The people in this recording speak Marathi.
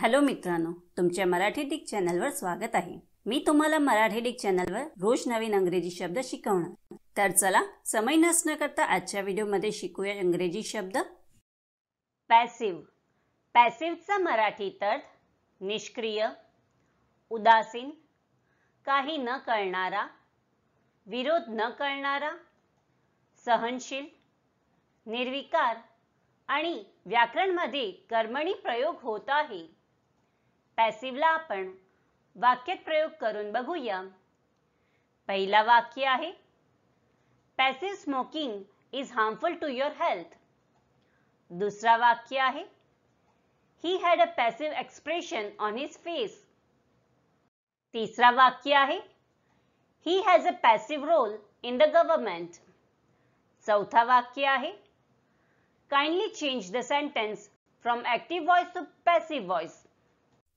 हॅलो मित्रांनो तुमच्या मराठी डिक चॅनलवर स्वागत आहे मी तुम्हाला मराठी डिक चॅनलवर रोज नवीन अंग्रेजी शब्द शिकवणार तर चला समय नसण्याकरता करता आजच्या व्हिडिओमध्ये शिकूया इंग्रजी शब्द पॅसिव पॅसिव्हचा मराठी अर्थ निष्क्रिय उदासीन काही न करणारा विरोध न करणारा सहनशील निर्विकार आणि व्याकरणमध्ये कर्मणी प्रयोग होत आहे पॅसिवला आपण वाक्यात प्रयोग करून बघूया पहिला वाक्य आहे passive smoking is harmful to your health दुसरा वाक्य आहे he had a passive expression on his face तिसरा वाक्य आहे he has a passive role in the government चौथा वाक्य आहे kindly change the sentence from active voice to passive voice